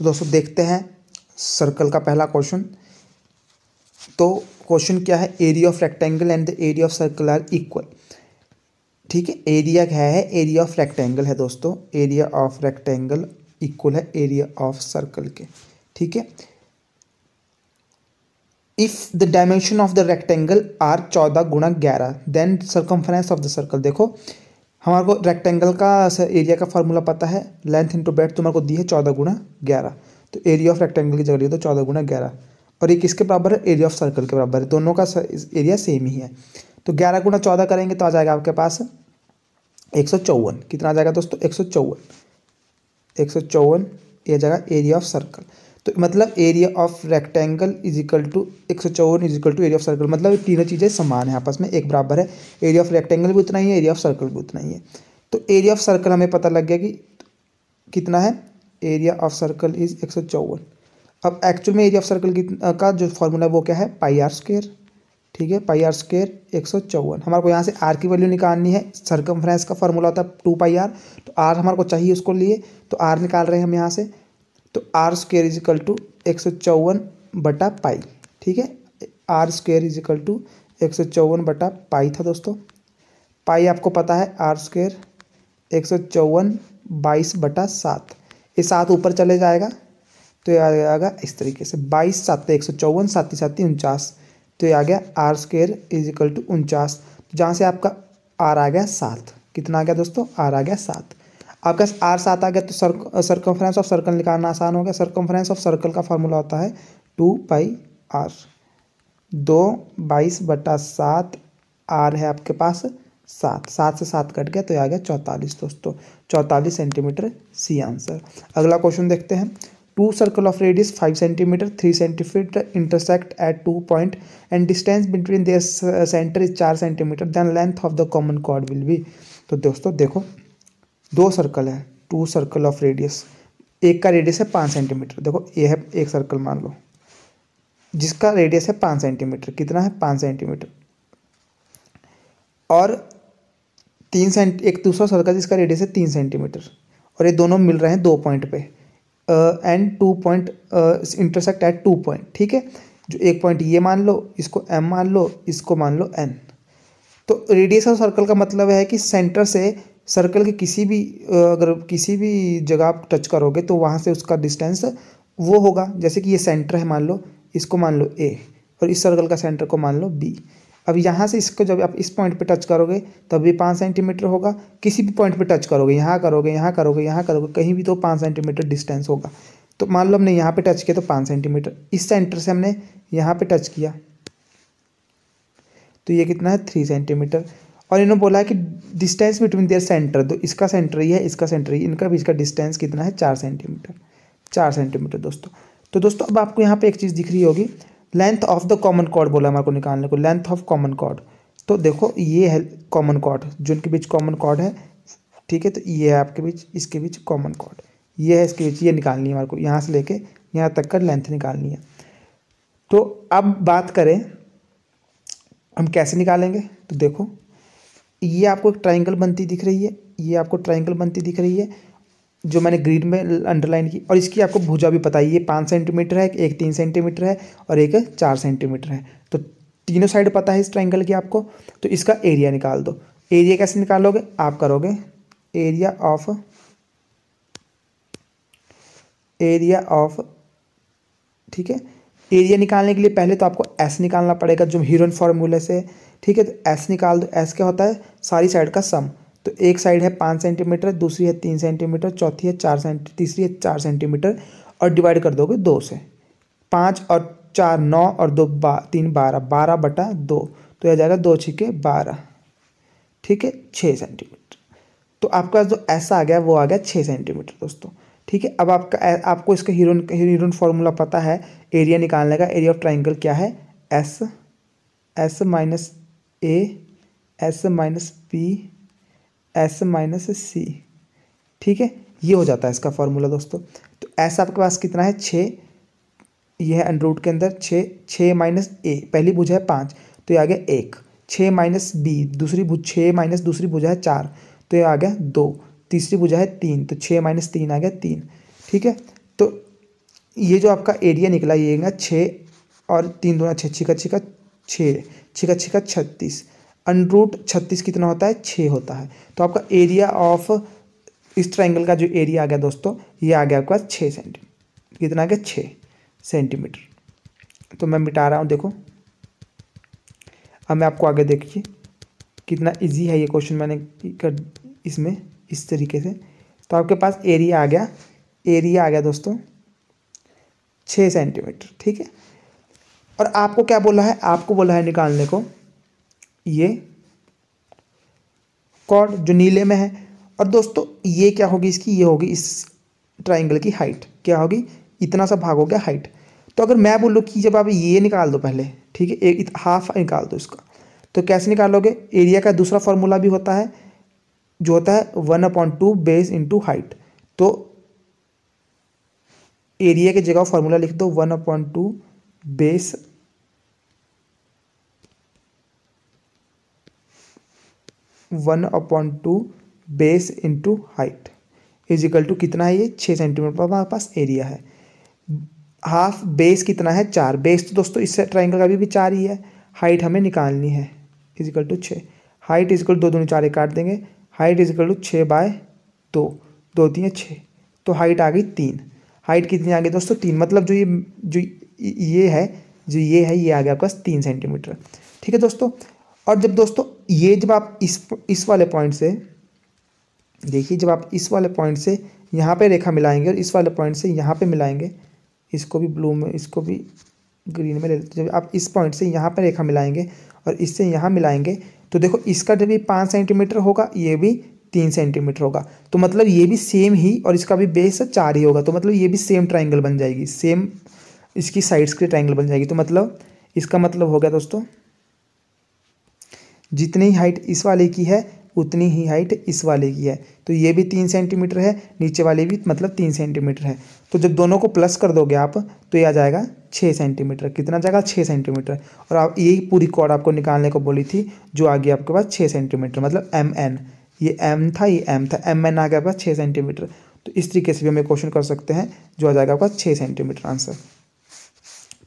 तो दोस्तों देखते हैं सर्कल का पहला क्वेश्चन तो क्वेश्चन क्या है area of rectangle and the area of circle are equal ठीक है एरिया क्या है एरिया ऑफ रेक्टेंगल है दोस्तों एरिया ऑफ रेक्टेंगल इक्वल है एरिया ऑफ सर्कल के ठीक है if the dimension of the rectangle are चौदह गुणा ग्यारह then circumference of the circle देखो हमारे को रेक्टेंगल का एरिया का फार्मूला पता है लेंथ इंटू ब्रेथ तुम्हारे को दी है चौदह गुना ग्यारह तो एरिया ऑफ रेक्टेंगल की जगह लिख तो चौदह गुना ग्यारह और ये किसके बराबर है एरिया ऑफ सर्कल के बराबर है दोनों का एरिया सेम ही है तो ग्यारह गुना चौदह करेंगे तो आ जाएगा आपके पास एक सौ चौवन कितना आ जाएगा दोस्तों एक सौ चौवन एक सौ चौवन ये आ जाएगा एरिया ऑफ सर्कल तो मतलब area of rectangle is equal to एक सौ चौवन is equal to area of circle मतलब तीनों चीज़ें समान है आपस में एक बराबर है एरिया ऑफ रेक्टेंगल भी उतना ही है एरिया ऑफ सर्कल भी उतना ही है तो एरिया ऑफ सर्कल हमें पता लग गया कि कितना है एरिया ऑफ सर्कल इज एक सौ चौवन अब एक्चुअल में एरिया ऑफ सर्कल का जो फॉर्मूला है वो क्या है पाई आर स्क्र ठीक है पाई आर स्क्र एक सौ चौवन हमारे को यहाँ से आर की वैल्यू निकालनी है फ्रेंस का फॉर्मूला होता है टू पाई आर तो आर हमारे को चाहिए उसको लिए तो आर निकाल रहे हैं हम यहाँ से तो r square is equal to एक सौ चौवन बटा पाई ठीक है r square is equal to एक सौ चौवन बटा पाई था दोस्तों पाई आपको पता है आर स्क्वेयर एक सौ चौवन बाईस बटा सात ये सात ऊपर चले जाएगा तो ये आ जाएगा इस तरीके से बाईस सात तो एक सौ चौवन सात सात उनचास तो ये आ गया r square is equal to उनचास तो जहाँ से आपका आर आ गया सात कितना आ गया दोस्तों आर आ गया सात पास आर सात आ गया तो सर्क सर्कम्फ्रेंस ऑफ सर्कल निकालना आसान हो गया सर्कम्फ्रेंस ऑफ सर्कल का फॉर्मूला होता है टू पाई आर दो बाईस बटा सात आर है आपके पास सात सात से सात कट गया तो आ गया चौंतालीस दोस्तों चौंतालीस सेंटीमीटर सी आंसर अगला क्वेश्चन देखते हैं two circle of radius five centimetre three centimetre intersect at two point and distance between their centre is चार centimetre then length of the common chord will be तो दोस्तों देखो दो circle है to circle of radius एक का radius है पाँच सेंटीमीटर देखो ये है एक सर्कल मान लो जिसका रेडियस है पाँच सेंटीमीटर कितना है पाँच सेंटीमीटर और तीन सेंट एक दूसरा सर्कल जिसका रेडियस है तीन सेंटीमीटर और ये दोनों मिल रहे हैं दो पॉइंट पे and two point intersect at two point ठीक है जो एक पॉइंट ये मान लो इसको एम मान लो इसको मान लो एन तो रेडियस ऑफ सर्कल का मतलब है कि सेंटर से सर्कल के किसी भी अगर किसी भी जगह आप टच करोगे तो वहाँ से उसका डिस्टेंस वो होगा जैसे कि ये सेंटर है मान लो इसको मान लो ए और इस सर्कल का सेंटर को मान लो बी अब यहाँ से इसको जब आप इस पॉइंट पे टच करोगे तब भी पाँच सेंटीमीटर होगा किसी भी पॉइंट पे टच करोगे यहाँ करोगे यहाँ करोगे यहाँ करोगे कहीं भी तो पाँच सेंटीमीटर डिस्टेंस होगा तो मान लो हमने यहाँ पे टच किया तो पाँच सेंटीमीटर इस सेंटर से हमने यहाँ पे टच किया तो ये कितना है थ्री सेंटीमीटर और इन्होंने बोला है कि डिस्टेंस बिटवीन देयर सेंटर तो इसका सेंटर ही है इसका सेंटर ही इनका बीच का डिस्टेंस कितना है चार सेंटीमीटर चार सेंटीमीटर दोस्तों तो दोस्तों अब आपको यहाँ पे एक चीज़ दिख रही होगी length of the common chord बोला हमारे को निकालने को लेंथ ऑफ कॉमन कॉर्ड तो देखो ये है कॉमन कॉर्ड जिनके बीच कॉमन कॉर्ड है ठीक है तो ये है आपके बीच इसके बीच कॉमन कॉर्ड ये है इसके बीच ये निकालनी है हमारे को यहाँ से लेके यहाँ तक का लेंथ निकालनी है तो अब बात करें हम कैसे निकालेंगे तो देखो ये आपको एक ट्राइंगल बनती दिख रही है ये आपको ट्राइंगल बनती दिख रही है जो मैंने ग्रीन में अंडरलाइन की और इसकी आपको भुजा भी पता है ये पाँच सेंटीमीटर है एक तीन सेंटीमीटर है और एक चार सेंटीमीटर है तो तीनों साइड पता है इस ट्राइंगल की आपको तो इसका एरिया निकाल दो एरिया कैसे निकालोगे आप करोगे एरिया ऑफ एरिया ऑफ ठीक है एरिया निकालने के लिए पहले तो आपको एस निकालना पड़ेगा जो हीरोन फार्मूले से ठीक है तो एस निकाल दो एस क्या होता है सारी साइड का सम तो एक साइड है पाँच सेंटीमीटर दूसरी है तीन सेंटीमीटर चौथी है चार सेंटी तीसरी है चार सेंटीमीटर और डिवाइड कर दोगे दो से पाँच और चार नौ और दो बा तीन बारह बारह बटा दो तो यह जाएगा दो छिके बारह ठीक है छः सेंटीमीटर तो आपका जो ऐसा आ गया वो आ गया छः सेंटीमीटर दोस्तों ठीक है अब आपका आपको इसका हीरोन हीरोन फार्मूला पता है एरिया निकालने का एरिया ऑफ ट्राइंगल क्या है S S minus A S minus P S minus C ठीक है ये हो जाता है इसका फॉर्मूला दोस्तों तो एस आपके पास कितना है छः यह है अंडर रूट के अंदर छः छः माइनस ए पहली भुजा है पाँच तो ये आ गया एक छः माइनस बी दूसरी भुज छः माइनस दूसरी भुजा है चार तो ये आ गया दो तीसरी भुजा है तीन तो छः माइनस तीन आ गया तीन ठीक है तो ये जो आपका एरिया निकला ये छः और तीन दोनों छः छिका छिका छः छिका छिका छत्तीस अंड रूट छत्तीस कितना होता है छः होता है तो आपका एरिया ऑफ इस ट्राइंगल का जो एरिया आ गया दोस्तों ये आ गया आपके पास छः सेंटीमीटर कितना आ गया छः सेंटीमीटर तो मैं मिटा रहा हूँ देखो अब मैं आपको आगे देखिए कितना इजी है ये क्वेश्चन मैंने कर इसमें इस तरीके से तो आपके पास एरिया आ गया एरिया आ गया दोस्तों छः सेंटीमीटर ठीक है और आपको क्या बोला है आपको बोला है निकालने को ये कॉर्ड जो नीले में है और दोस्तों ये क्या होगी इसकी ये होगी इस ट्राइंगल की हाइट क्या होगी इतना सा भाग हो गया हाइट तो अगर मैं बोलूँ कि जब आप ये निकाल दो पहले ठीक है एक हाफ निकाल दो इसका तो कैसे निकालोगे एरिया का दूसरा फॉर्मूला भी होता है जो होता है one upon two base into height तो एरिया की जगह फॉर्मूला लिख दो one upon two base one upon two base into height is equal to कितना है ये छः सेंटीमीटर पर हमारे पास एरिया है हाफ बेस कितना है चार बेस तो दोस्तों इससे ट्राइंगल का भी, भी चार ही है हाइट हमें निकालनी है इज इक्वल टू छः हाइट इज इक्वल दो दोनों चार काट देंगे हाइट इज इक्वल टू छः बाय दो दो तीन छः तो हाइट आ गई तीन हाइट कितनी आ गई दोस्तों तीन मतलब जो ये जो ये है जो ये है ये आ गया आपके पास तीन सेंटीमीटर ठीक है दोस्तों और जब दोस्तों ये जब आप इस इस वाले पॉइंट से देखिए जब आप इस वाले पॉइंट से यहाँ पे रेखा मिलाएंगे और इस वाले पॉइंट से यहाँ पे मिलाएंगे इसको भी ब्लू में इसको भी ग्रीन में ले लेते जब आप इस पॉइंट से यहाँ पर रेखा मिलाएंगे और इससे यहाँ मिलाएंगे तो देखो इसका जब भी पाँच सेंटीमीटर होगा ये भी तीन सेंटीमीटर होगा तो मतलब ये भी सेम ही और इसका भी बेस चार ही होगा तो मतलब ये भी सेम ट्राइंगल बन जाएगी सेम इसकी साइड्स के ट्राइंगल बन जाएगी तो मतलब इसका मतलब हो गया दोस्तों जितनी ही हाइट इस वाले की है उतनी ही हाइट इस वाले की है तो ये भी तीन सेंटीमीटर है नीचे वाले भी मतलब तीन सेंटीमीटर है तो जब दोनों को प्लस कर दोगे आप तो ये आ जाएगा छः सेंटीमीटर कितना जाएगा छः सेंटीमीटर और आप यही पूरी कॉर्ड आपको निकालने को बोली थी जो आ गई आपके पास छः सेंटीमीटर मतलब एम एन ये एम था ये एम था एम एन आ गया पास छः सेंटीमीटर तो इस तरीके से भी हमें क्वेश्चन कर सकते हैं जो आ जाएगा आपका छः सेंटीमीटर आंसर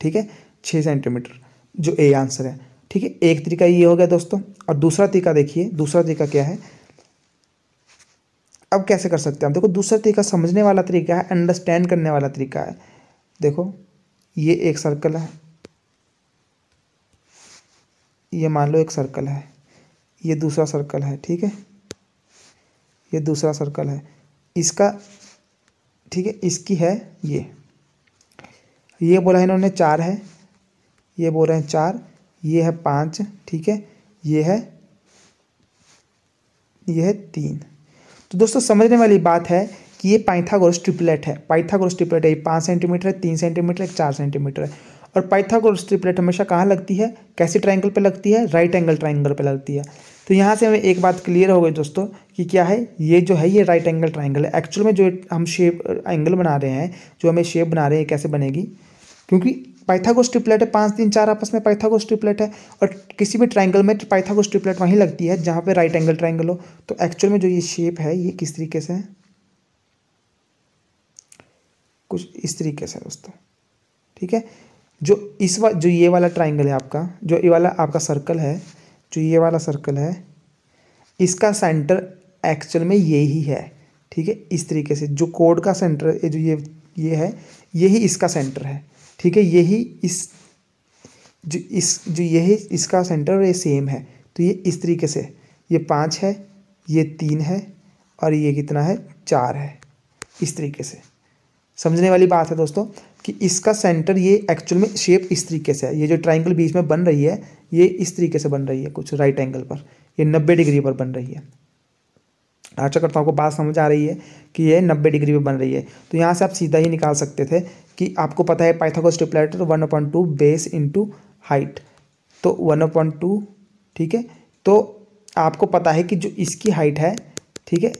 ठीक है छः सेंटीमीटर जो ए आंसर है ठीक है एक तरीका ये हो गया दोस्तों और दूसरा तरीका देखिए दूसरा तरीका क्या है अब कैसे कर सकते हैं देखो दूसरा तरीका समझने वाला तरीका है अंडरस्टैंड करने वाला तरीका है देखो ये एक सर्कल है ये मान लो एक सर्कल है ये दूसरा सर्कल है ठीक है ये दूसरा सर्कल है इसका ठीक है इसकी है ये ये बोला है इन्होंने चार है ये बोल रहे हैं चार ये है पाँच ठीक है ये है ये है तीन तो दोस्तों समझने वाली बात है कि ये पाइथागोरस ट्रिपलेट है पाइथागोरस ट्रिपलेट है ये पाँच सेंटीमीटर है तीन सेंटीमीटर है चार सेंटीमीटर है और पाइथागोरस ट्रिपलेट हमेशा कहाँ लगती है कैसे ट्राइंगल पे लगती है राइट एंगल ट्राइंगल पे लगती है तो यहाँ से हमें एक बात क्लियर हो गई दोस्तों कि क्या है ये जो है ये राइट एंगल ट्राइंगल है एक्चुअल में जो हम शेप एंगल बना रहे हैं जो हमें शेप बना रहे हैं कैसे बनेगी क्योंकि पाइथागोस ट्रिपलेट है पाँच तीन चार आपस में पाइथागोस ट्रिपलेट है और किसी भी ट्राइंगल में पाइथागोस ट्रिपलेट वहीं लगती है जहाँ पे राइट एंगल ट्राइंगल हो तो एक्चुअल में जो ये शेप है ये किस तरीके से है कुछ इस तरीके से दोस्तों ठीक है जो इस वा जो ये वाला ट्राइंगल है आपका जो ये वाला आपका सर्कल है जो ये वाला सर्कल है इसका सेंटर एक्चुअल में ये ही है ठीक है इस तरीके से जो कोड का सेंटर ये जो ये ये है यही इसका सेंटर है ठीक है यही इस जो इस जो यही इसका सेंटर ये सेम है तो ये इस तरीके से ये पाँच है ये तीन है और ये कितना है चार है इस तरीके से समझने वाली बात है दोस्तों कि इसका सेंटर ये एक्चुअल में शेप इस तरीके से है ये जो ट्राइंगल बीच में बन रही है ये इस तरीके से बन रही है कुछ राइट एंगल पर ये नब्बे डिग्री पर बन रही है आशा करता हूँ आपको बात समझ आ रही है कि ये नब्बे डिग्री पर बन रही है तो यहाँ से आप सीधा ही निकाल सकते थे कि आपको पता है Pythagoras triplet one point two base into height तो वन पॉइंट टू ठीक है तो आपको पता है कि जो इसकी हाइट है ठीक है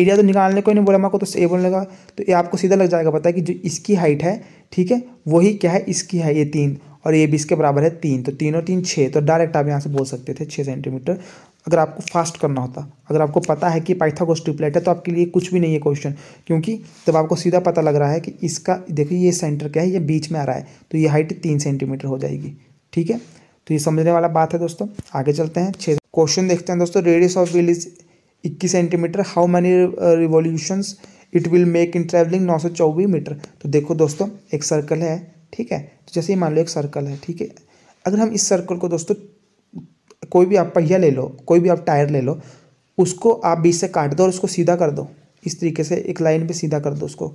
एरिया तो निकालने को ही नहीं बोला मैं को तो ए बोलने लगा तो ये आपको सीधा लग जाएगा पता है कि जो इसकी हाइट है ठीक है वही क्या है इसकी है ये तीन और ये भी इसके बराबर है तीन तो तीन और तीन छः तो डायरेक्ट आप यहाँ से बोल सकते थे छः सेंटीमीटर अगर आपको फास्ट करना होता अगर आपको पता है कि पाइथागोरस ट्रिपलेट है तो आपके लिए कुछ भी नहीं है क्वेश्चन क्योंकि तब आपको सीधा पता लग रहा है कि इसका देखिए ये सेंटर क्या है ये बीच में आ रहा है तो ये हाइट तीन सेंटीमीटर हो जाएगी ठीक है तो ये समझने वाला बात है दोस्तों आगे चलते हैं छः क्वेश्चन देखते हैं दोस्तों रेडियस ऑफ विल इज इक्कीस centimetre how many revolutions it will make in travelling नौ सौ मीटर तो देखो दोस्तों एक सर्कल है ठीक है तो जैसे ही मान लो एक सर्कल है ठीक है अगर हम इस सर्कल को दोस्तों कोई भी आप पहिया ले लो कोई भी आप टायर ले लो उसको आप बीच से काट दो और उसको सीधा कर दो इस तरीके से एक लाइन पे सीधा कर दो उसको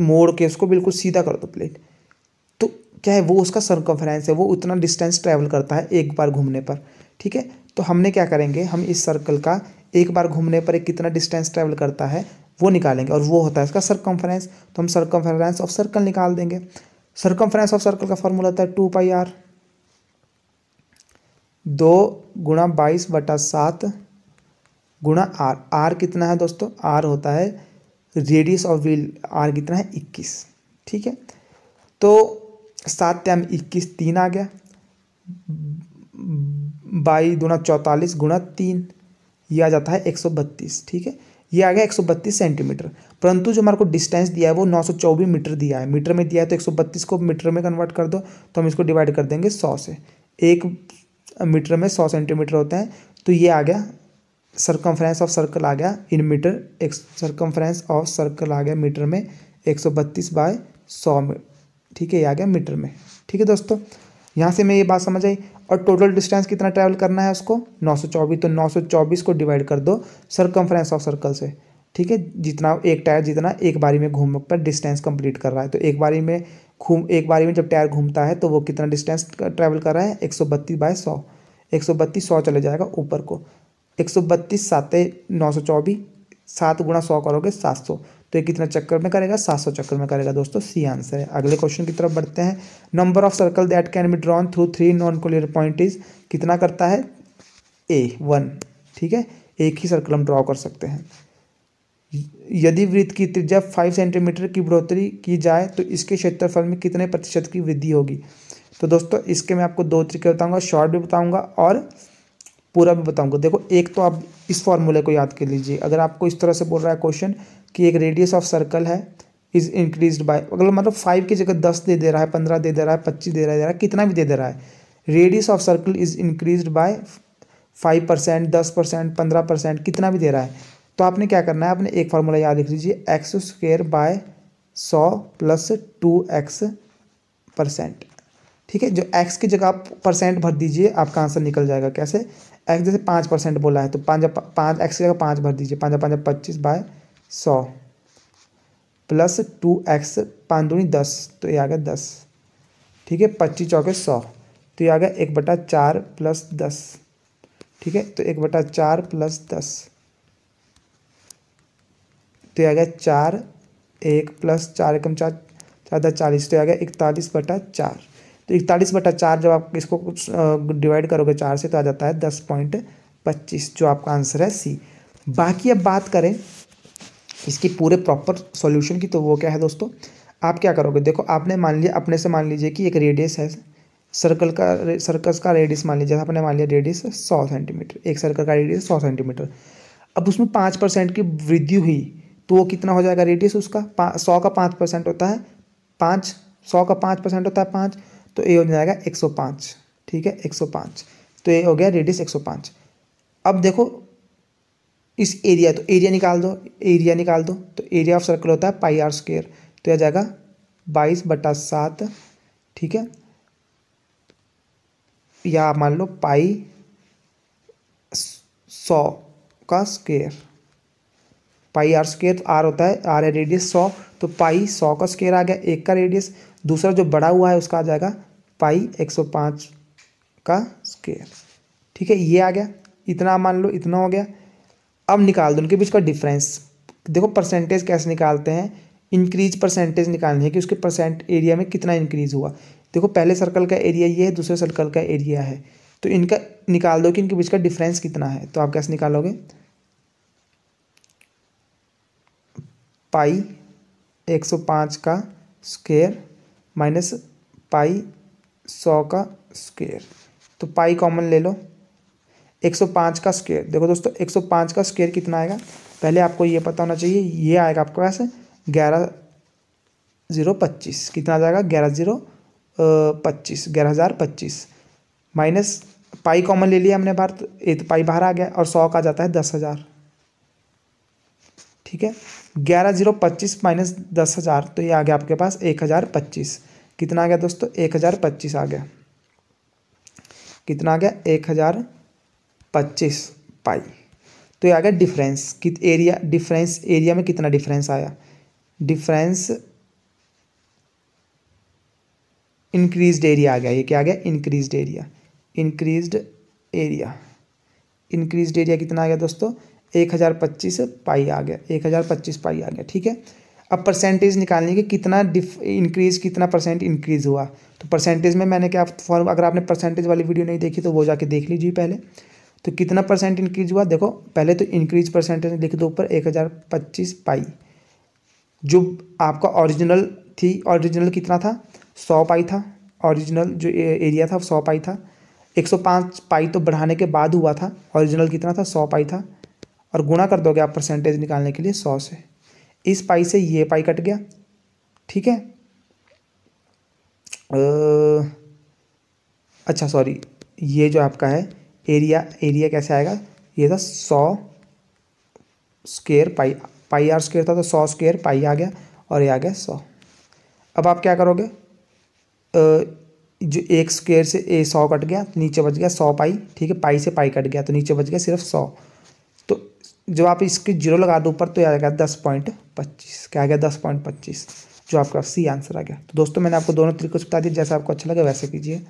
मोड़ के उसको बिल्कुल सीधा कर दो प्लेट तो क्या है वो उसका सर्कम्फ्रेंस है वो उतना डिस्टेंस ट्रैवल करता है एक बार घूमने पर ठीक है तो हमने क्या करेंगे हम इस सर्कल का एक बार घूमने पर एक कितना डिस्टेंस ट्रैवल करता है वो निकालेंगे और वो होता है इसका सर्कम्फ्रेंस तो हम सर्कम्फ्रेंस ऑफ सर्कल निकाल देंगे सर्कम्फ्रेंस ऑफ सर्कल का फॉर्मूला होता है टू पाई आर दो गुणा बाईस बटा सात गुणा आर आर कितना है दोस्तों आर होता है रेडियस ऑफ व्हील आर कितना है इक्कीस ठीक है तो सात टाइम इक्कीस तीन आ गया बाई गुणा चौतालीस गुणा तीन ये आ जाता है एक सौ बत्तीस ठीक है ये आ गया एक सौ बत्तीस सेंटीमीटर परंतु जो हमारे को डिस्टेंस दिया है वो नौ सौ चौबीस मीटर दिया है मीटर में दिया है तो एक सौ बत्तीस को मीटर में कन्वर्ट कर दो तो हम इसको डिवाइड कर देंगे सौ से एक मीटर में सौ सेंटीमीटर होते हैं तो ये आ गया सरकमफ्रेंस ऑफ सर्कल आ गया इन मीटर एक सरकमफ्रेंस ऑफ सर्कल आ गया मीटर में एक सौ बत्तीस बाय सौ ठीक है ये आ गया मीटर में ठीक है दोस्तों यहाँ से मैं ये बात समझ आई और टोटल डिस्टेंस कितना ट्रैवल करना है उसको नौ सौ चौबीस तो नौ सौ चौबीस को डिवाइड कर दो सरकमफ्रेंस ऑफ सर्कल से ठीक है जितना एक टायर जितना एक बारी में घूम पर डिस्टेंस कंप्लीट कर रहा है तो एक बारी में घूम एक बारी में जब टायर घूमता है तो वो कितना डिस्टेंस ट्रैवल कर रहा है एक सौ बत्तीस बाय सौ एक सौ बत्तीस सौ चले जाएगा ऊपर को एक सौ बत्तीस सात नौ सौ चौबीस सात गुणा सौ करोगे सात सौ तो ये कितना चक्कर में करेगा सात सौ चक्कर में करेगा दोस्तों सी आंसर है अगले क्वेश्चन की तरफ बढ़ते हैं number of circle that can be drawn through three non collinear point is कितना करता है ए वन ठीक है एक ही सर्कल हम ड्रॉ कर सकते हैं यदि वृत्त की त्रिज्या फाइव सेंटीमीटर की बढ़ोतरी की जाए तो इसके क्षेत्रफल में कितने प्रतिशत की वृद्धि होगी तो दोस्तों इसके मैं आपको दो तरीके बताऊंगा शॉर्ट भी बताऊंगा और पूरा भी बताऊंगा देखो एक तो आप इस फॉर्मूले को याद कर लीजिए अगर आपको इस तरह से बोल रहा है क्वेश्चन कि एक रेडियस ऑफ सर्कल है इज इंक्रीज बाय अगर मतलब फाइव मतलब की जगह दस दे दे रहा है पंद्रह दे दे रहा है पच्चीस दे रहा है कितना भी दे दे रहा है radius of circle is increase by five percent दस परसेंट पंद्रह परसेंट कितना भी दे रहा है तो आपने क्या करना है आपने एक फार्मूला याद लिख लीजिए एक्स स्क्वेयर बाय सौ प्लस टू एक्स परसेंट ठीक है जो एक्स की जगह आप परसेंट भर दीजिए आपका आंसर निकल जाएगा कैसे एक्स जैसे पाँच परसेंट बोला है तो पाँच पाँच एक्स की जगह पाँच भर दीजिए पाँच पाँच पच्चीस बाय सौ प्लस टू एक्स पाँच दूनी दस तो ये आ गया दस ठीक है पच्चीस चौके सौ तो ये आ गया एक बटा चार प्लस दस ठीक है तो एक बटा चार प्लस दस तो आ गया चार एक प्लस चार एकम चार चार चालीस तो आ गया इकतालीस बटा चार तो इकतालीस बटा चार जब आप इसको कुछ डिवाइड करोगे चार से तो आ जाता है दस पॉइंट पच्चीस जो आपका आंसर है सी बाकी अब बात करें इसकी पूरे प्रॉपर सॉल्यूशन की तो वो क्या है दोस्तों आप क्या करोगे देखो आपने मान लिया अपने से मान लीजिए कि एक रेडियस है सर्कल का सर्कस का रेडियस मान लीजिए आपने मान लिया रेडियस सौ सेंटीमीटर एक सर्कल का रेडियस सौ सेंटीमीटर अब उसमें पाँच परसेंट की वृद्धि हुई तो वो कितना हो जाएगा रेडियस उसका सौ का पाँच परसेंट होता है पाँच सौ का पाँच परसेंट होता है पाँच तो ए हो जाएगा एक सौ पाँच ठीक है एक सौ पाँच तो ये हो गया रेडियस एक सौ पाँच अब देखो इस एरिया तो एरिया निकाल दो एरिया निकाल दो तो एरिया ऑफ सर्कल होता है पाई आर स्क्वेयर तो यह जाएगा बाईस बटा सात ठीक है या मान लो पाई सौ का स्क्र पाई आर स्केयर आर होता है आर है रेडियस सौ तो पाई सौ का स्केयर आ गया एक का रेडियस दूसरा जो बड़ा हुआ है उसका आ जाएगा पाई एक सौ पाँच का स्केयर ठीक है ये आ गया इतना मान लो इतना हो गया अब निकाल दो उनके बीच का डिफरेंस देखो परसेंटेज कैसे निकालते हैं इंक्रीज परसेंटेज निकालनी है कि उसके परसेंट एरिया में कितना इंक्रीज हुआ देखो पहले सर्कल का एरिया ये है दूसरे सर्कल का एरिया है तो इनका निकाल दो कि इनके बीच का डिफरेंस कितना है तो आप कैसे निकालोगे पाई एक सौ पाँच का स्क्वेयर माइनस पाई सौ का स्क्वेयर तो पाई कॉमन ले लो एक सौ पाँच का स्क्वेयर देखो दोस्तों एक सौ पाँच का स्क्वेयर कितना आएगा पहले आपको ये पता होना चाहिए ये आएगा आपके पास ग्यारह ज़ीरो पच्चीस कितना आ जाएगा ग्यारह ज़ीरो पच्चीस ग्यारह हज़ार पच्चीस माइनस पाई कॉमन ले लिया हमने बाहर तो, तो पाई बाहर आ गया और सौ का जाता है दस हज़ार ठीक है ग्यारह जीरो पच्चीस माइनस दस हज़ार तो ये आ गया आपके पास एक हज़ार पच्चीस कितना आ गया दोस्तों एक हज़ार पच्चीस आ गया कितना आ गया एक हज़ार पच्चीस पाई तो ये आ गया डिफरेंस कित एरिया डिफरेंस एरिया में कितना डिफरेंस आया डिफरेंस इंक्रीज एरिया आ गया ये क्या आ गया increase area increase area increase area कितना आ गया दोस्तों एक हज़ार पच्चीस पाई आ गया एक हज़ार पच्चीस पाई आ गया ठीक है अब परसेंटेज निकालने के कितना डिफ इंक्रीज़ कितना परसेंट इंक्रीज़ हुआ तो परसेंटेज में मैंने क्या फॉर्म अगर आपने परसेंटेज वाली वीडियो नहीं देखी तो वो जाके देख लीजिए पहले तो कितना परसेंट इंक्रीज हुआ देखो पहले तो इंक्रीज परसेंटेज लिख दो ऊपर एक हज़ार पच्चीस पाई जो आपका ओरिजिनल थी ओरिजिनल कितना था सौ पाई था ओरिजिनल जो एरिया था सौ पाई था एक सौ पाँच पाई तो बढ़ाने के बाद हुआ था ओरिजिनल कितना था सौ पाई था और गुणा कर दोगे आप परसेंटेज निकालने के लिए सौ से इस पाई से ये पाई कट गया ठीक है अच्छा सॉरी ये जो आपका है एरिया एरिया कैसे आएगा ये था सौ square pi pi r square था तो सौ स्केयर पाई आ गया और ये आ गया सौ अब आप क्या करोगे जो एक स्केयर से ए सौ कट गया तो नीचे बच गया सौ पाई ठीक है पाई से पाई कट गया तो नीचे बच गया सिर्फ सौ जब आप इसके जीरो लगा दो ऊपर तो आ जाएगा दस पॉइंट पच्चीस क्या आ गया दस पॉइंट पच्चीस जो आपका सी आंसर आ गया तो दोस्तों मैंने आपको दोनों तरीकों से बता दिया जैसा आपको अच्छा लगे वैसे कीजिए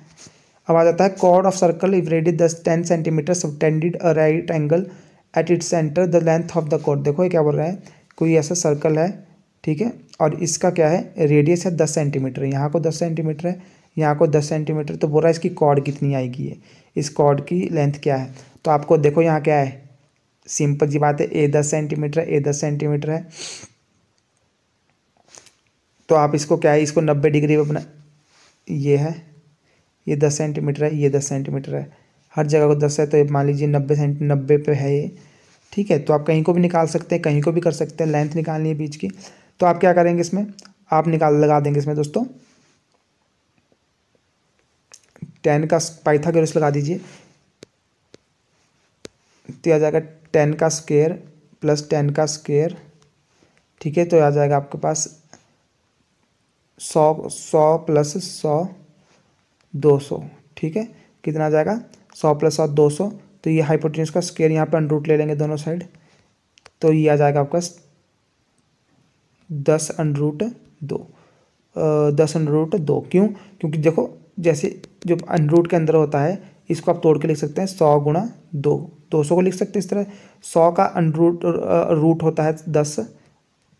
अब आ जाता है chord of circle if radii दस ten centimetre subtended a right angle at it centre the length of the chord देखो ये क्या बोल रहा है कोई ऐसा सर्कल है ठीक है और इसका क्या है रेडियस है दस सेंटीमीटर यहाँ को दस सेंटीमीटर है यहाँ को दस सेंटीमीटर तो बोल रहा है इसकी कॉर्ड कितनी आएगी है इस कॉर्ड की लेंथ क्या है तो आपको देखो यहाँ क्या है सिंपल जी बात है ए दस सेंटीमीटर है ए दस सेंटीमीटर है तो आप इसको क्या है इसको नब्बे डिग्री पर अपना ये है ये दस सेंटीमीटर है ये दस सेंटीमीटर है हर जगह को दस है तो मान लीजिए नब्बे सेंटी नब्बे पे है ये ठीक है तो आप कहीं को भी निकाल सकते हैं कहीं को भी कर सकते हैं लेंथ निकालनी है बीच की तो आप क्या करेंगे इसमें आप निकाल लगा देंगे इसमें दोस्तों टेन का पाइथागोरस लगा दीजिए तो आ जाएगा टेन का स्केयर प्लस टेन का स्केयर ठीक है तो आ जाएगा आपके पास सौ सौ प्लस सौ दो सौ ठीक है कितना आ जाएगा सौ प्लस सौ दो सौ तो ये हाइपोटेन्यूज का स्केयर यहाँ पर अनरूट ले लेंगे दोनों साइड तो ये आ जाएगा आपका दस अनरूट दो दस अनरूट दो क्यों क्योंकि देखो जैसे जो अनरूट के अंदर होता है इसको आप तोड़ के लिख सकते हैं सौ गुणा दो दो सौ को लिख सकते इस तरह सौ का अनरूट रूट होता है दस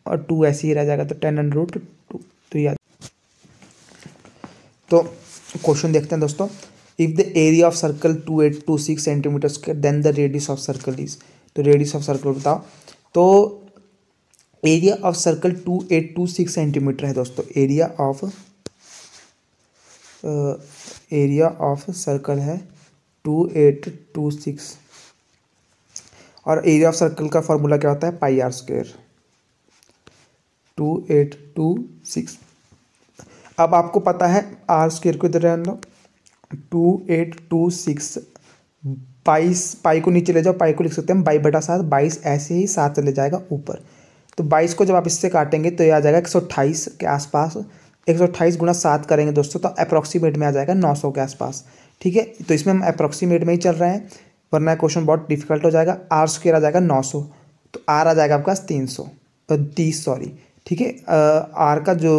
और टू ऐसे ही रह जाएगा तो टेन अंडर रूट टू तो याद तो क्वेश्चन देखते हैं दोस्तों if the area of circle two eight two six centimetre square then the radius of circle is तो रेडियस ऑफ सर्कल बताओ तो area of circle two eight two six centimetre है दोस्तों area of area of circle है two eight two six और area of circle का formula क्या होता है pi r square two eight two six अब आपको पता है आर स्क्वेयर को इधर रहने दो टू एट टू सिक्स बाईस पाई को नीचे ले जाओ पाई को लिख सकते हैं बाई बटा सात बाईस ऐसे ही सात चले जाएगा ऊपर तो बाईस को जब आप इससे काटेंगे तो ये आ जाएगा एक सौ अट्ठाईस के आसपास एक सौ अट्ठाईस गुना सात करेंगे दोस्तों तो अप्रॉक्सीमेट में आ जाएगा नौ सौ के आसपास ठीक है तो इसमें हम अप्रॉक्सीमेट में ही चल रहे हैं वरना क्वेश्चन बहुत डिफिकल्ट हो जाएगा आर स्क्र आ जाएगा नौ सौ तो आर आ जाएगा आपका तीन सौ तीस सॉरी ठीक है आर का जो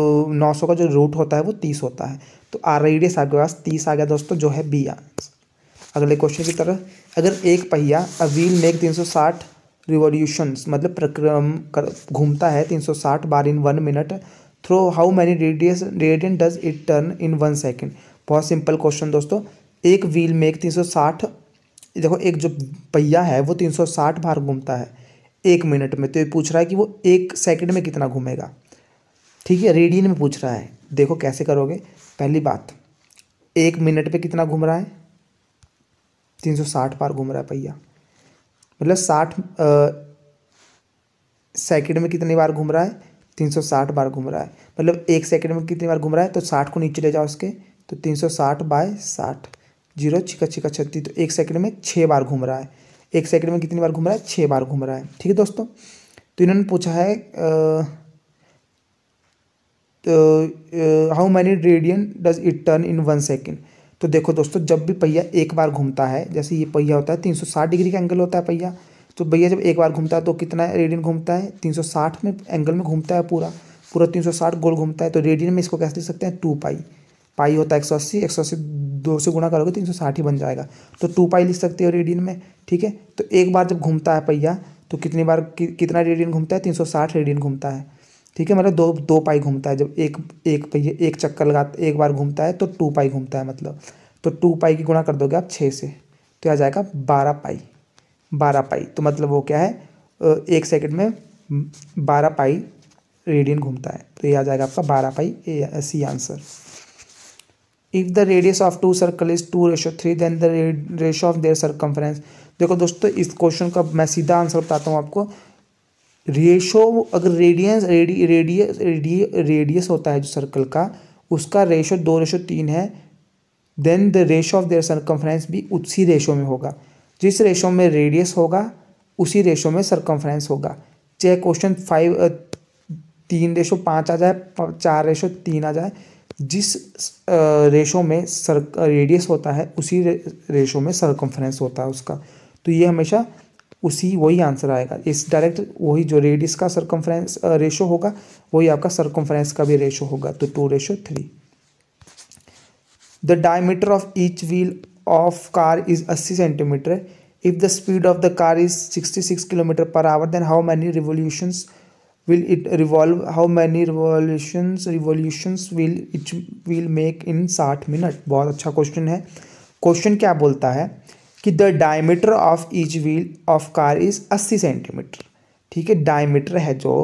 नौ सौ का जो रूट होता है वो तीस होता है तो आर रेडियस आपके पास तीस आ गया दोस्तों जो है बी आंसर अगले क्वेश्चन की तरह अगर एक पहिया व्हील मेक तीन सौ साठ रिवोल्यूशन मतलब प्रक्रम कर घूमता है तीन सौ साठ बार in one minute through how many radius radian does it turn in one second बहुत सिंपल क्वेश्चन दोस्तों एक व्हील मेक तीन सौ साठ देखो एक जो पहिया है वो 360 बार घूमता है एक मिनट में तो ये पूछ रहा है कि वो एक सेकंड में कितना घूमेगा ठीक है रेडियन में पूछ रहा है देखो कैसे करोगे पहली बात एक मिनट पे कितना घूम रहा है 360 बार घूम रहा है पहिया मतलब साठ सेकंड में कितनी बार घूम रहा है 360 बार घूम रहा है मतलब एक सेकंड में कितनी बार घूम रहा है तो 60 को नीचे ले जाओ उसके तो 360 सौ साठ बाय साठ जीरो छिका छिका छत्तीस तो एक सेकंड में छः बार घूम रहा है एक सेकंड में कितनी बार घूम रहा है छः बार घूम रहा है ठीक है दोस्तों तो इन्होंने पूछा है how many radian does it turn in one second तो देखो दोस्तों जब भी पहिया एक बार घूमता है जैसे ये पहिया होता है तीन डिग्री का एंगल होता है पहिया तो भैया जब एक बार घूमता है तो कितना रेडियन घूमता है 360 में एंगल में घूमता है पूरा पूरा 360 गोल घूमता है तो रेडियन में इसको कैसे लिख सकते हैं टू पाई पाई होता है एक सौ अस्सी एक सौ अस्सी दो से गुणा करोगे तो तीन सौ साठ ही बन जाएगा तो टू पाई लिख सकते हो रेडियन में ठीक है तो एक बार जब घूमता है पहिया तो कितनी बार कि, कितना रेडियन घूमता है तीन सौ साठ रेडियन घूमता है ठीक है मतलब दो दो पाई घूमता है जब एक एक पहिए एक चक्कर लगा एक बार घूमता है तो टू पाई घूमता है मतलब तो टू पाई की गुणा कर दोगे आप छः से तो आ जाएगा बारह पाई बारह पाई तो मतलब वो क्या है एक सेकेंड में बारह पाई रेडियन घूमता है तो ये आ जाएगा आपका बारह pi A C answer if the radius of two circle is two ratio three then the ratio of their circumference देखो दोस्तों इस क्वेश्चन का मैं सीधा आंसर बताता हूँ आपको रेशो अगर रेडियंस रेडी रेडियस रेडिय रेडियस होता है जो सर्कल का उसका रेशो दो रेशो तीन है then the ratio of their circumference भी उसी रेशो में होगा जिस रेशो में रेडियस होगा उसी रेशो में सर्कम्फ्रेंस होगा चाहे क्वेश्चन फाइव तीन रेशो पाँच आ जाए चार रेशो तीन आ जाए जिस रेशो में सर रेडियस होता है उसी रेशो में सरकमफ्रेंस होता है उसका तो ये हमेशा उसी वही आंसर आएगा इस डायरेक्ट वही जो रेडियस का सरकमफ्रेंस रेशो होगा वही आपका सरकमफ्रेंस का भी रेशो होगा तो two ratio three the diameter of each wheel of car is अस्सी centimetre if the speed of the car is sixty six kilometre per hour then how many revolutions will it revolve how many revolutions revolutions will it will make in 60 minute बहुत अच्छा question है question क्या बोलता है कि the diameter of each wheel of car is 80 centimetre ठीक है diameter है जो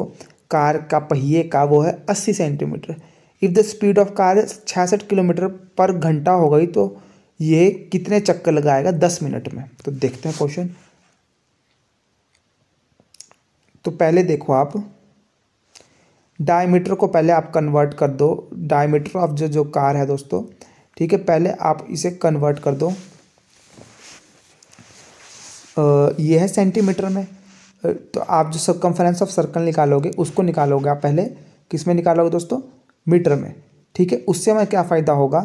कार का पहिए का वो है 80 centimetre if the speed of car छियासठ किलोमीटर पर घंटा हो गई तो ये कितने चक्कर लगाएगा दस मिनट में तो देखते हैं क्वेश्चन तो पहले देखो आप डायमीटर को पहले आप कन्वर्ट कर दो डायमीटर ऑफ जो जो कार है दोस्तों ठीक है पहले आप इसे कन्वर्ट कर दो ये है सेंटीमीटर में तो आप जो सर्कम्फ्रेंस ऑफ सर्कल निकालोगे उसको निकालोगे आप पहले किस में निकालोगे दोस्तों मीटर में ठीक है उससे हमें क्या फ़ायदा होगा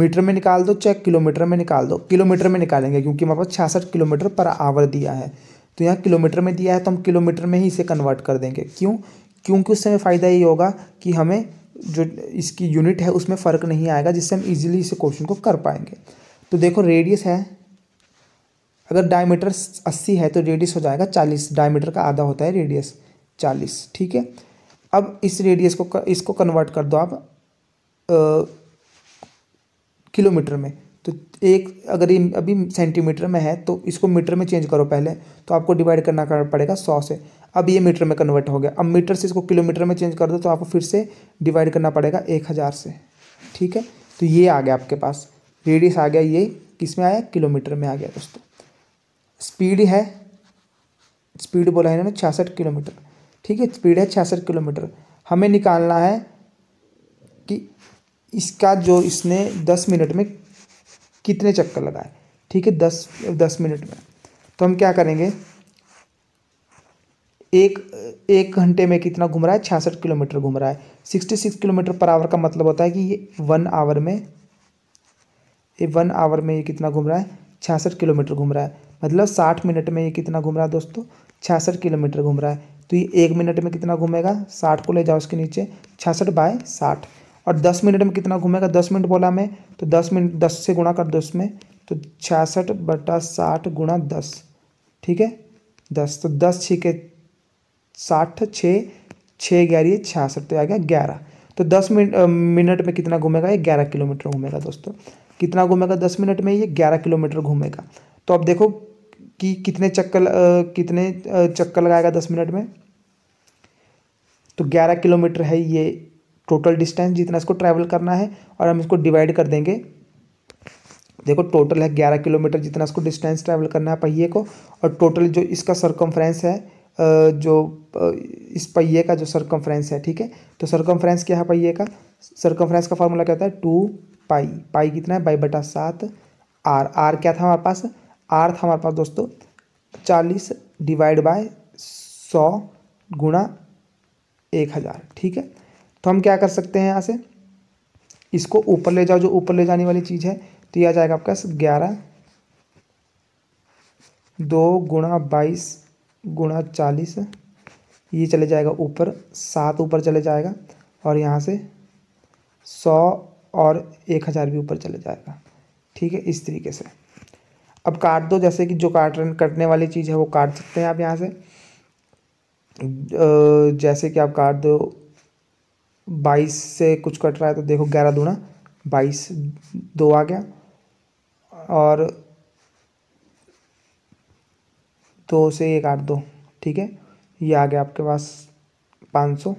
मीटर में निकाल दो चाहे किलोमीटर में निकाल दो किलोमीटर में निकालेंगे क्योंकि हमारे पास छियासठ किलोमीटर पर आवर दिया है तो यहाँ किलोमीटर में दिया है तो हम किलोमीटर में ही इसे कन्वर्ट कर देंगे क्यों क्योंकि उससे हमें फ़ायदा ये होगा कि हमें जो इसकी यूनिट है उसमें फ़र्क नहीं आएगा जिससे हम इजीली इस क्वेश्चन को कर पाएंगे तो देखो रेडियस है अगर डायमीटर अस्सी है तो रेडियस हो जाएगा चालीस डायमीटर का आधा होता है रेडियस चालीस ठीक है अब इस रेडियस को इसको कन्वर्ट कर दो आप किलोमीटर में तो एक अगर ये अभी सेंटीमीटर में है तो इसको मीटर में चेंज करो पहले तो आपको डिवाइड करना पड़ेगा सौ से अब ये मीटर में कन्वर्ट हो गया अब मीटर से इसको किलोमीटर में चेंज कर दो तो आपको फिर से डिवाइड करना पड़ेगा एक हज़ार से ठीक है तो ये आ गया आपके पास रेडियस आ गया ये किस में आया किलोमीटर में आ गया दोस्तों स्पीड है स्पीड बोला है इन्होंने छियासठ किलोमीटर ठीक है स्पीड है छियासठ किलोमीटर हमें निकालना है कि इसका जो इसने दस मिनट में कितने चक्कर लगाए ठीक है दस दस मिनट में तो हम क्या करेंगे एक एक घंटे में कितना घूम रहा है छियासठ किलोमीटर घूम रहा है sixty six kilometre per hour का मतलब होता है कि ये वन आवर में ये वन आवर में ये कितना घूम रहा है छियासठ किलोमीटर घूम रहा है मतलब साठ मिनट में ये कितना घूम रहा है दोस्तों छियासठ किलोमीटर घूम रहा है तो ये एक मिनट में कितना घूमेगा साठ को ले जाओ उसके नीचे छियासठ बाय साठ और दस मिनट में कितना घूमेगा दस मिनट बोला मैं तो दस मिनट दस से गुणा कर दो उसमें तो छियासठ बटा साठ गुणा दस ठीक है दस तो दस छीके साठ छः छः ग्यारह छियासठ तो आ गया ग्यारह तो दस मिनट मिनट में कितना घूमेगा ये ग्यारह किलोमीटर घूमेगा दोस्तों कितना घूमेगा दस मिनट में ये ग्यारह किलोमीटर घूमेगा तो अब देखो कि कितने चक्कर कितने चक्कर लगाएगा दस मिनट में तो ग्यारह किलोमीटर है ये टोटल डिस्टेंस जितना इसको ट्रैवल करना है और हम इसको डिवाइड कर देंगे देखो टोटल है ग्यारह किलोमीटर जितना इसको डिस्टेंस ट्रैवल करना है पहिए को और टोटल जो इसका सरकमफ्रेंस है जो इस पहिए का जो सरकमफ्रेंस है ठीक है तो सरकमफ्रेंस क्या है पहिए का सरकमफ्रेंस का फॉर्मूला क्या होता है टू पाई पाई कितना है बाई बटा सात आर आर क्या था हमारे पास आर था हमारे पास दोस्तों चालीस डिवाइड बाय सौ गुणा एक हज़ार ठीक है तो हम क्या कर सकते हैं यहाँ से इसको ऊपर ले जाओ जो ऊपर ले जाने वाली चीज़ है तो यह आ जाएगा आपका ग्यारह दो गुणा बाईस गुणा चालीस ये चले जाएगा ऊपर सात ऊपर चले जाएगा और यहाँ से सौ और एक हज़ार भी ऊपर चले जाएगा ठीक है इस तरीके से अब काट दो जैसे कि जो काट कटने वाली चीज़ है वो काट सकते हैं आप यहाँ से जैसे कि आप काट दो बाईस से कुछ कट रहा है तो देखो ग्यारह दूना बाईस दो आ गया और तो उसे ये काट दो ठीक है ये आ गया आपके पास पाँच सौ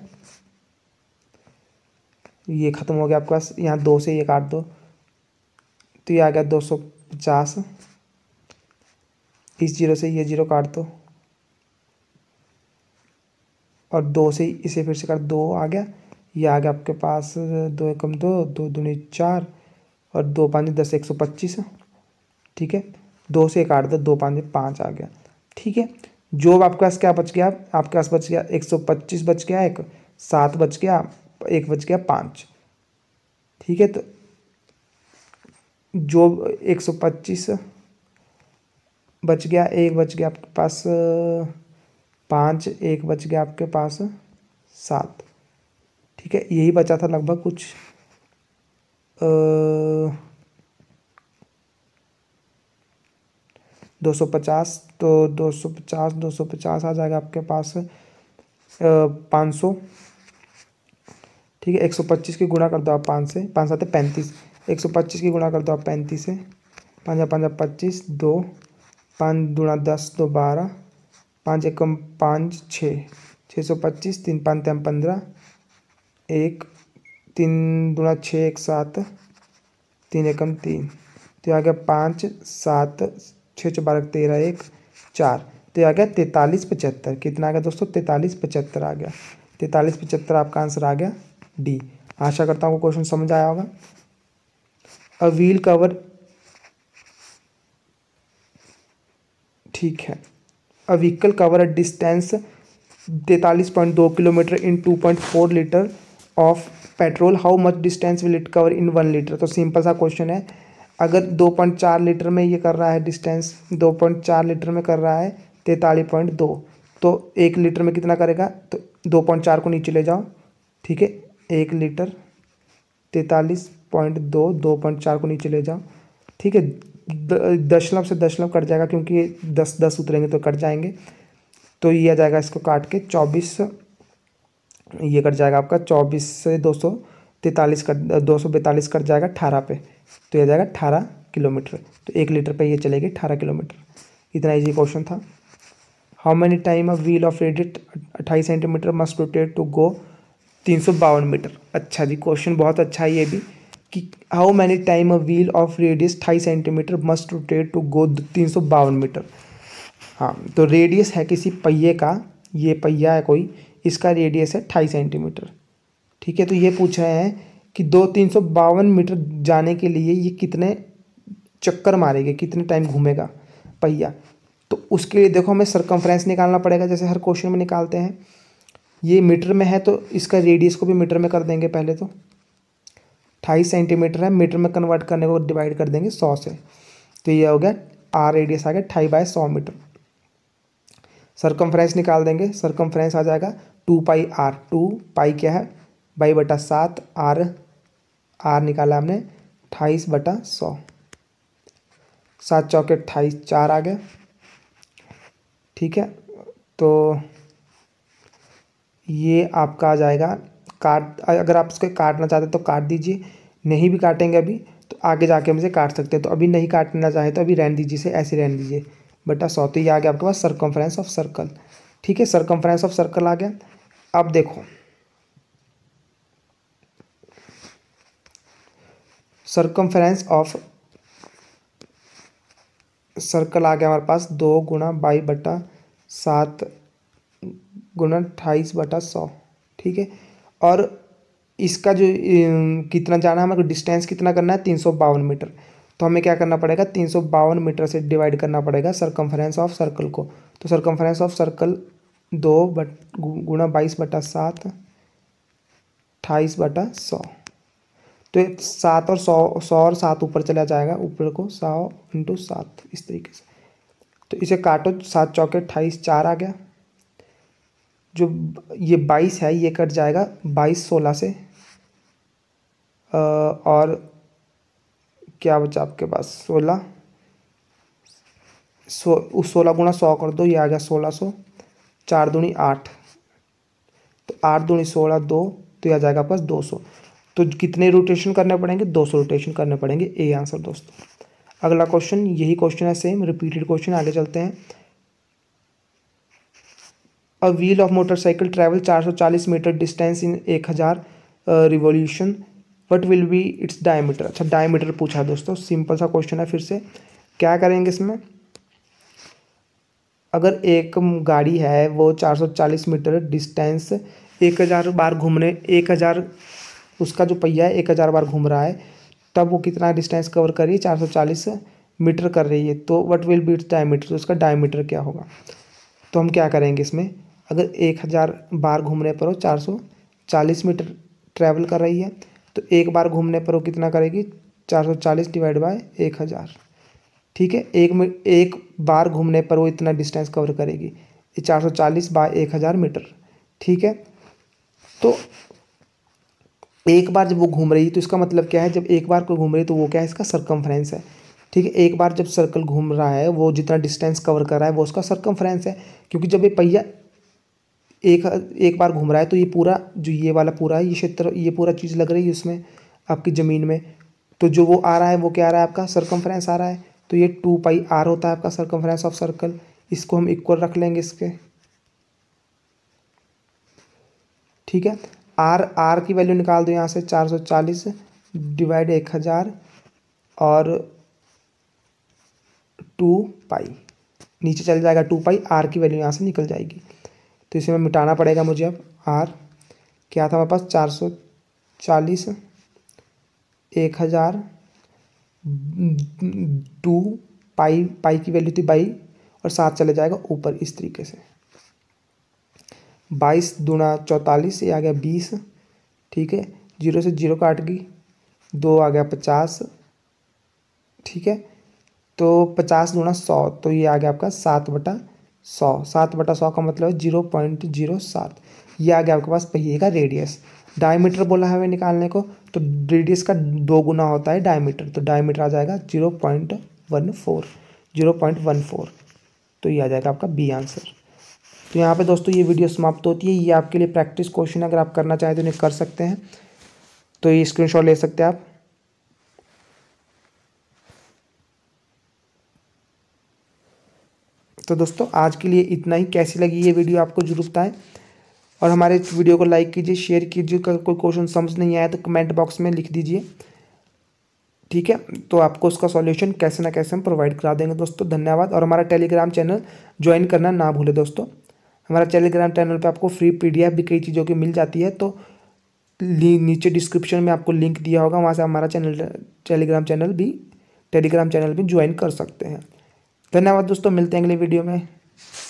ये ख़त्म हो गया आपके पास यहाँ दो से ये काट दो तो ये आ गया दो सौ पचास इस जीरो से ये जीरो काट दो और दो से इसे फिर से काट दो आ गया ये आ गया आपके पास दो एकम दो दो दूनी चार और दो पाँच दस एक सौ पच्चीस ठीक है दो से काट दो दो पाँच पाँच आ गया ठीक है जॉब आपके पास क्या बच गया आपके पास बच गया एक सौ पच्चीस बच गया एक सात बच गया एक बच गया पाँच ठीक है तो जॉब एक सौ पच्चीस बच गया एक बच गया आपके पास पाँच एक बच गया आपके पास सात ठीक है यही बचा था लगभग कुछ दो सौ पचास तो 250 250 आ जाएगा आपके पास पाँच सौ ठीक है 125 की गुणा कर दो आप पाँच से पाँच सात पैंतीस एक सौ पच्चीस की गुणा कर दो आप पैंतीस से पाँच पाँच पच्चीस दो पाँच दूना दस दो बारह पाँच एकम पाँच छः छः सौ पच्चीस तीन पाँच तेम पंद्रह एक तीन दूना छः एक सात तीन एकम तीन तो आ गया पाँच सात छः चौबारह तेरह एक चार तो आ गया तैतालीस पचहत्तर कितना आ गया दोस्तों तैतालीस पचहत्तर आ गया तैतालीस पचहत्तर आपका आंसर आ गया डी आशा करता हूँ क्वेश्चन समझ आया होगा अ व्हील कवर ठीक है a vehicle cover a distance तैतालीस पॉइंट दो kilometre in two point four litre of petrol how much distance will it cover in one litre तो सिंपल सा क्वेश्चन है अगर दो पॉइंट चार लीटर में ये कर रहा है डिस्टेंस दो पॉइंट चार लीटर में कर रहा है तैंतालीस पॉइंट दो तो एक लीटर में कितना करेगा तो दो पॉइंट चार को नीचे ले जाओ ठीक है एक लीटर तैंतालीस पॉइंट दो दो पॉइंट चार को नीचे ले जाओ ठीक है दशलव से दशलव कट जाएगा क्योंकि दस दस उतरेंगे तो कट जाएंगे तो ये आ जाएगा इसको काट के चौबीस ये कट जाएगा आपका चौबीस से दो सौ तैतालीस का दो सौ बैतालीस कट जाएगा अठारह पे तो यह जाएगा अठारह किलोमीटर तो एक लीटर पे ये चलेगी अठारह किलोमीटर इतना इजी क्वेश्चन था how many time a wheel of radius अट्ठाईस centimetre must rotate to go तीन सौ बावन मीटर अच्छा जी क्वेश्चन बहुत अच्छा है ये भी कि how many time a wheel of radius अट्ठाईस centimetre must rotate to go तीन सौ बावन मीटर हाँ तो रेडियस है किसी पहिए का ये पहिया है कोई इसका रेडियस है अट्ठाईस सेंटीमीटर ठीक है तो ये पूछा है कि दो तीन सौ बावन मीटर जाने के लिए ये कितने चक्कर मारेगा कितने टाइम घूमेगा पहिया तो उसके लिए देखो हमें सरकमफ्रेंस निकालना पड़ेगा जैसे हर क्वेश्चन में निकालते हैं ये मीटर में है तो इसका रेडियस को भी मीटर में कर देंगे पहले तो अट्ठाईस सेंटीमीटर है मीटर में कन्वर्ट करने को डिवाइड कर देंगे सौ से तो ये हो गया आर रेडियस आ गया अट्ठाई बाय सौ मीटर सरकमफ्रेंस निकाल देंगे सरकमफ्रेंस आ जाएगा two pi r two pi क्या है बाई बटा सात आर आर निकाला हमने अट्ठाईस बटा सौ सात चौके अट्ठाईस चार आ गए ठीक है तो ये आपका आ जाएगा काट अगर आप उसके काटना चाहते तो काट दीजिए नहीं भी काटेंगे अभी तो आगे जाके हम इसे काट सकते हैं तो अभी नहीं काटना चाहे तो अभी रहन दीजिए इसे ऐसे रहन दीजिए बटा सौ तो ये आ गया आपके पास सरकमफ्रेंस ऑफ सर्कल ठीक है सरकमफ्रेंस ऑफ सर्कल आ गया अब देखो सर्कमफेरेंस ऑफ सर्कल आ गया हमारे पास दो गुणा बाई बटा सात गुणा अट्ठाईस बटा सौ ठीक है और इसका जो कितना जाना है हमें डिस्टेंस कितना करना है तीन सौ बावन मीटर तो हमें क्या करना पड़ेगा तीन सौ बावन मीटर से डिवाइड करना पड़ेगा सरकमफ्रेंस ऑफ सर्कल को तो सरकमफ्रेंस ऑफ सर्कल दो बट गुणा बाईस बटा सात अट्ठाईस बटा सौ तो ये सात और सौ सौ और सात ऊपर चला जाएगा ऊपर को सौ इंटू सात इस तरीके से तो इसे काटो सात चौके अट्ठाईस चार आ गया जो ये बाईस है ये कट जाएगा बाईस सोलह से और क्या बचा आपके पास सोलह सो उस सोलह गुणा सौ कर दो ये आ गया सोलह सौ चार दूनी आठ तो आठ दूनी सोलह दो तो यह आ जाएगा आपके पास दो सौ तो कितने रोटेशन करने पड़ेंगे दो सौ रोटेशन करने पड़ेंगे ए आंसर दोस्तों अगला क्वेश्चन यही क्वेश्चन है सेम रिपीटेड क्वेश्चन आगे चलते हैं a wheel of motorcycle travel 440 metre distance in 1000 revolution what will be its diameter अच्छा डायमीटर पूछा है दोस्तों सिंपल सा क्वेश्चन है फिर से क्या करेंगे इसमें अगर एक गाड़ी है वो 440 मीटर डिस्टेंस 1000 बार घूमने 1000 उसका जो पहिया है एक हज़ार बार घूम रहा है तब वो कितना डिस्टेंस कवर कर रही है चार सौ चालीस मीटर कर रही है तो what will be its diameter तो उसका डायमीटर क्या होगा तो हम क्या करेंगे इसमें अगर एक हज़ार बार घूमने पर वो चार सौ चालीस मीटर ट्रैवल कर रही है तो एक बार घूमने पर वो कितना करेगी चार सौ चालीस डिवाइड बाय एक हज़ार ठीक है एक एक बार घूमने पर वो इतना डिस्टेंस कवर करेगी चार सौ चालीस बाय एक हज़ार मीटर ठीक है तो एक बार जब वो घूम रही है तो इसका मतलब क्या है जब एक बार को घूम रही है तो वो क्या है इसका सरकमफ्रेंस है ठीक है एक बार जब सर्कल घूम रहा है वो जितना डिस्टेंस कवर कर रहा है वो उसका सरकमफ्रेंस है क्योंकि जब ये पहिया एक एक बार घूम रहा है तो ये पूरा जो ये वाला पूरा है ये क्षेत्र ये पूरा चीज़ लग रही है उसमें आपकी ज़मीन में तो जो वो आ रहा है वो क्या आ रहा है आपका सरकमफ्रेंस आ रहा है तो ये टू पाई आर होता है आपका सरकमफ्रेंस ऑफ सर्कल इसको हम इक्वल रख लेंगे इसके ठीक है आर आर की वैल्यू निकाल दो यहाँ से चार सौ चालीस डिवाइड एक हज़ार और टू पाई नीचे चल जाएगा टू पाई आर की वैल्यू यहाँ से निकल जाएगी तो इसे मैं मिटाना पड़ेगा मुझे अब आर क्या था मेरे पास चार सौ चालीस एक हज़ार टू पाई पाई की वैल्यू थी बाई और साथ चले जाएगा ऊपर इस तरीके से बाईस दुना चौंतालीस ये आ गया बीस ठीक है जीरो से जीरो काट गई दो आ गया पचास ठीक है तो पचास दुना सौ तो ये आ गया आपका सात बटा सौ सात बटा सौ का मतलब है जीरो पॉइंट जीरो सात ये आ गया आपके पास पहिए का रेडियस डायमीटर बोला है हमें निकालने को तो रेडियस का दो गुना होता है डायमीटर तो डायमीटर आ जाएगा zero point one four zero point one four तो ये आ जाएगा आपका बी आंसर तो यहाँ पे दोस्तों ये वीडियो समाप्त होती है ये आपके लिए प्रैक्टिस क्वेश्चन अगर आप करना चाहें तो इन्हें कर सकते हैं तो ये स्क्रीन ले सकते हैं आप तो दोस्तों आज के लिए इतना ही कैसी लगी ये वीडियो आपको जरूर बताएं और हमारे वीडियो को लाइक कीजिए शेयर कीजिए अगर कोई क्वेश्चन समझ नहीं आया तो कमेंट बॉक्स में लिख दीजिए ठीक है तो आपको उसका सॉल्यूशन कैसे ना कैसे हम प्रोवाइड करा देंगे दोस्तों धन्यवाद और हमारा टेलीग्राम चैनल ज्वाइन करना ना भूले दोस्तों हमारा टेलीग्राम चैनल पे आपको फ्री पीडीएफ भी कई चीज़ों की मिल जाती है तो नीचे डिस्क्रिप्शन में आपको लिंक दिया होगा वहाँ से हमारा चैनल टेलीग्राम चैनल भी टेलीग्राम चैनल भी ज्वाइन कर सकते हैं धन्यवाद दोस्तों मिलते हैं अगले वीडियो में